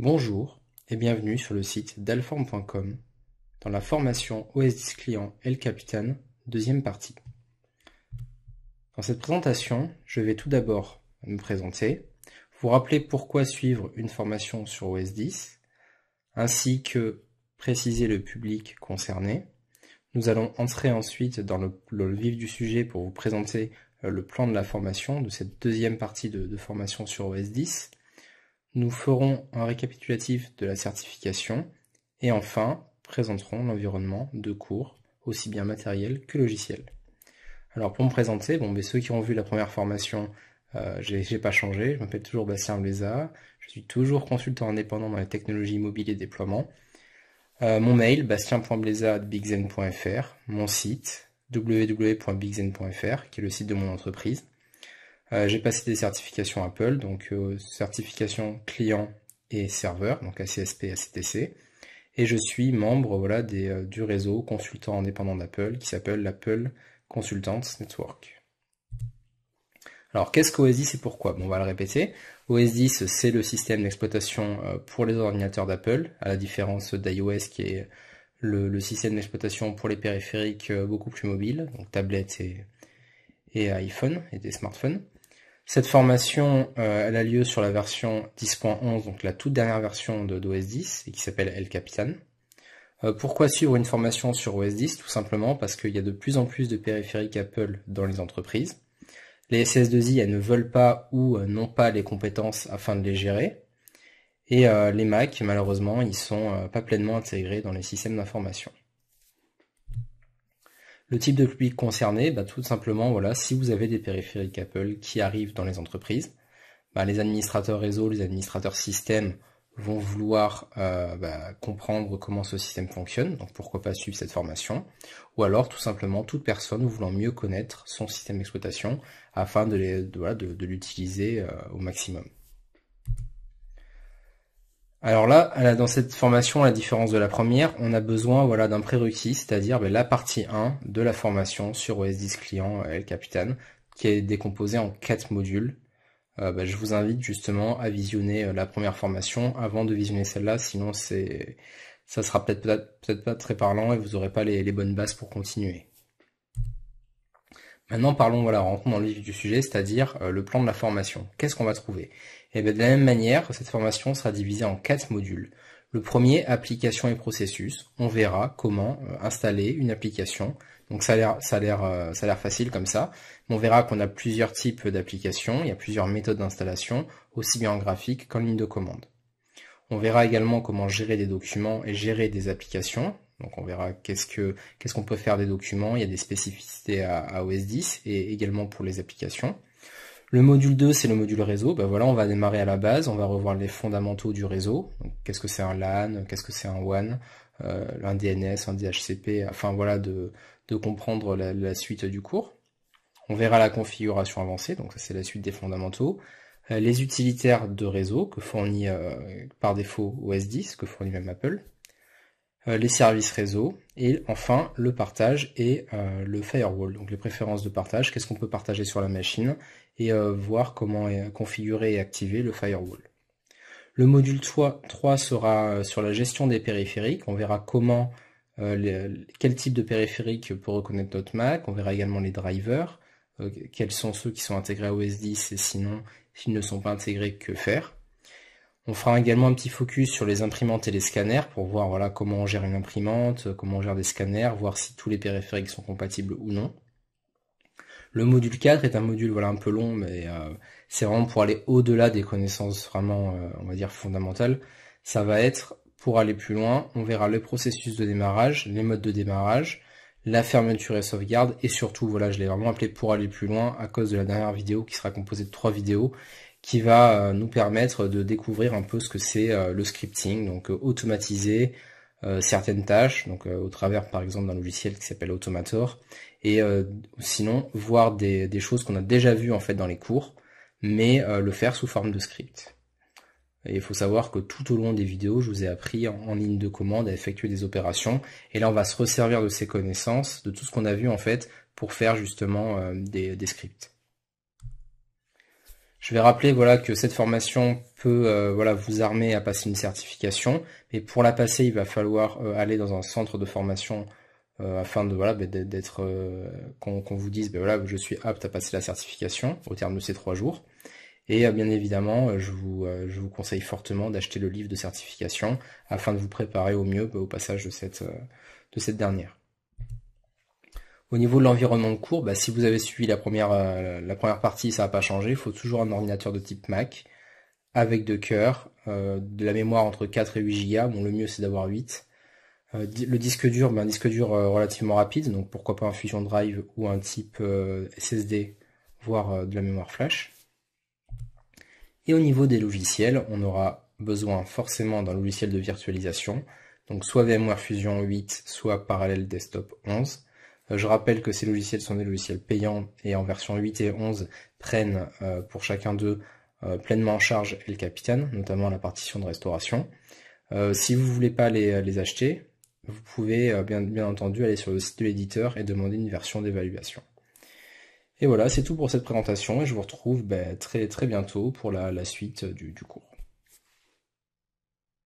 Bonjour et bienvenue sur le site dalform.com dans la formation OS10 client El Capitan, deuxième partie. Dans cette présentation, je vais tout d'abord me présenter, vous rappeler pourquoi suivre une formation sur OS10, ainsi que préciser le public concerné. Nous allons entrer ensuite dans le, vif du sujet pour vous présenter euh, le plan de la formation, de cette deuxième partie de, de formation sur OS10, nous ferons un récapitulatif de la certification et enfin présenterons l'environnement de cours, aussi bien matériel que logiciel. Alors pour me présenter, ben, ceux qui ont vu la première formation, euh, je j'ai pas changé, je m'appelle toujours Bastien Bléza, je suis toujours consultant indépendant dans les technologies mobiles et déploiement. Euh, mon mail, bastien.blesa.bigzen.fr, mon site, www.bigzen.fr, qui est le site de mon entreprise. Euh, j'ai passé des certifications Apple, donc euh, certification client et serveur, donc ACSP, ACTC. Et je suis membre euh, du réseau consultant indépendant d'Apple qui s'appelle l'Apple Consultants Network. Alors qu'est-ce qu'OS10 et pourquoi On va le répéter. OS10 c'est le système d'exploitation pour les ordinateurs d'Apple, à la différence d'iOS qui est le, système d'exploitation pour les périphériques beaucoup plus mobiles, donc tablettes et, et iPhone et des smartphones. Cette formation, euh, elle a lieu sur la version 10.11, donc la toute dernière version d'OS 10, et qui s'appelle El Capitan. Euh, pourquoi suivre une formation sur OS 10 Tout simplement parce qu'il y a de plus en plus de périphériques Apple dans les entreprises. Les SS2I, elles ne veulent pas ou euh, n'ont pas les compétences afin de les gérer. Et les Mac, malheureusement, ils sont pas pleinement intégrés dans les systèmes d'information. Le type de public concerné, bah, tout simplement, voilà, si vous avez des périphériques Apple qui arrivent dans les entreprises, bah, les administrateurs réseau, les administrateurs système vont vouloir euh, bah, comprendre comment ce système fonctionne, donc pourquoi pas suivre cette formation, ou alors tout simplement toute personne voulant mieux connaître son système d'exploitation afin de l'utiliser de, euh, au maximum. Alors là, dans cette formation, à la différence de la première, on a besoin voilà, d'un prérequis, c'est-à-dire ben, la partie 1 de la formation sur OS10 client euh, le Capitaine, qui est décomposée en quatre modules. Euh, ben, je vous invite justement à visionner euh, la première formation avant de visionner celle-là, sinon c'est ça sera peut-être peut, -être, pas très parlant et vous n'aurez pas les bonnes bases pour continuer. Maintenant, parlons, voilà, rentrons dans le vif du sujet, c'est-à-dire euh, le plan de la formation. Qu'est-ce qu'on va trouver Eh bien, de la même manière, cette formation sera divisée en quatre modules. Le premier, application et processus. On verra comment euh, installer une application. Donc ça a l'air, ça a l'air, euh, ça a l'air facile comme ça. on verra qu'on a plusieurs types d'applications, il y a plusieurs méthodes d'installation, aussi bien en graphique qu'en ligne de commande. On verra également comment gérer des documents et gérer des applications. Donc on verra qu'est-ce que qu'est-ce qu'on peut faire des documents. Il y a des spécificités à, OS 10 et également pour les applications. Le module 2, c'est le module réseau. Ben voilà, on va démarrer à la base, on va revoir les fondamentaux du réseau. Qu'est-ce que c'est un LAN, qu'est-ce que c'est un WAN, euh, un DNS, un DHCP, Enfin, voilà de, de comprendre la, suite du cours. On verra la configuration avancée, donc ça c'est la suite des fondamentaux. Euh, les utilitaires de réseau que fournit euh, par défaut OS 10, que fournit même Apple. Euh, les services réseau et enfin le partage et euh, le firewall, donc les préférences de partage, qu'est-ce qu'on peut partager sur la machine et euh, voir comment configurer et activer le firewall. Le module 3, sera sur la gestion des périphériques, on verra comment quel type de périphérique peut reconnaître notre Mac, on verra également les drivers, quels sont ceux qui sont intégrés à OS 10 et sinon s'ils ne sont pas intégrés, que faire. On fera également un petit focus sur les imprimantes et les scanners pour voir voilà, comment on gère une imprimante, comment on gère des scanners, voir si tous les périphériques sont compatibles ou non. Le module 4 est un module voilà, un peu long, mais euh, c'est vraiment pour aller au-delà des connaissances vraiment, euh, on va dire, fondamentales. Ça va être, pour aller plus loin, on verra le processus de démarrage, les modes de démarrage, la fermeture et sauvegarde, et surtout, voilà, je l'ai vraiment appelé pour aller plus loin à cause de la dernière vidéo qui sera composée de trois vidéos, qui va euh, nous permettre de découvrir un peu ce que c'est euh, le scripting, donc euh, automatiser certaines tâches, donc au travers par exemple d'un logiciel qui s'appelle Automator, et sinon voir des, choses qu'on a déjà vues en fait dans les cours, mais le faire sous forme de script. Et il faut savoir que tout au long des vidéos, je vous ai appris en, ligne de commande à effectuer des opérations. Et là, on va se resservir de ces connaissances, de tout ce qu'on a vu en fait, pour faire justement des scripts. Je vais rappeler voilà que cette formation peut euh, voilà vous armer à passer une certification, mais pour la passer, il va falloir euh, aller dans un centre de formation euh, afin de voilà d'être qu'on vous dise ben voilà je suis apte à passer la certification au terme de ces trois jours. Et bien évidemment, je vous, je vous conseille fortement d'acheter le livre de certification afin de vous préparer au mieux ben, au passage de cette, de cette dernière. Au niveau de l'environnement de cours, bah, si vous avez suivi la première, euh, la première partie, ça n'a pas changé. Il faut toujours un ordinateur de type Mac avec deux cœurs, euh, de la mémoire entre 4 et 8 Go. Bon, le mieux c'est d'avoir 8. Euh, le disque dur, ben, un disque dur relativement rapide, donc pourquoi pas un Fusion Drive ou un type SSD, voire de la mémoire flash. Et au niveau des logiciels, on aura besoin forcément d'un logiciel de virtualisation, donc soit VMware Fusion 8, soit Parallel Desktop 11. Euh, je rappelle que ces logiciels sont des logiciels payants et en version 8 et 11 prennent euh, pour chacun d'eux euh, pleinement en charge El capitaine, notamment la partition de restauration. si vous ne voulez pas les, les, acheter, vous pouvez bien, bien entendu aller sur le site de l'éditeur et demander une version d'évaluation. Et voilà, c'est tout pour cette présentation et je vous retrouve ben, très très bientôt pour la, suite du cours.